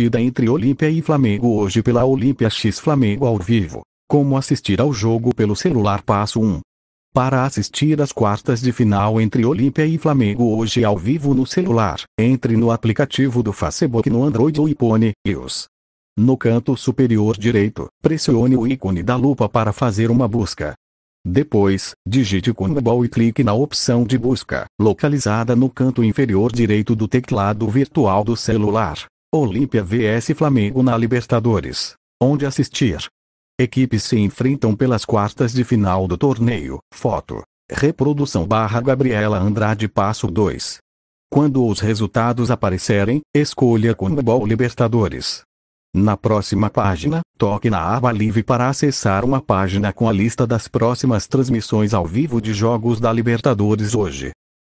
partida entre Olímpia e Flamengo hoje pela Olímpia X Flamengo ao vivo. Como assistir ao jogo pelo celular passo 1. Para assistir às quartas de final entre Olímpia e Flamengo hoje ao vivo no celular, entre no aplicativo do Facebook no Android ou iPhone, iOS. No canto superior direito, pressione o ícone da lupa para fazer uma busca. Depois, digite Comebol e clique na opção de busca, localizada no canto inferior direito do teclado virtual do celular. Olímpia vs Flamengo na Libertadores. Onde assistir. Equipes se enfrentam pelas quartas de final do torneio. Foto. Reprodução barra Gabriela Andrade Passo 2. Quando os resultados aparecerem, escolha Conebol Libertadores. Na próxima página, toque na aba Live para acessar uma página com a lista das próximas transmissões ao vivo de jogos da Libertadores hoje.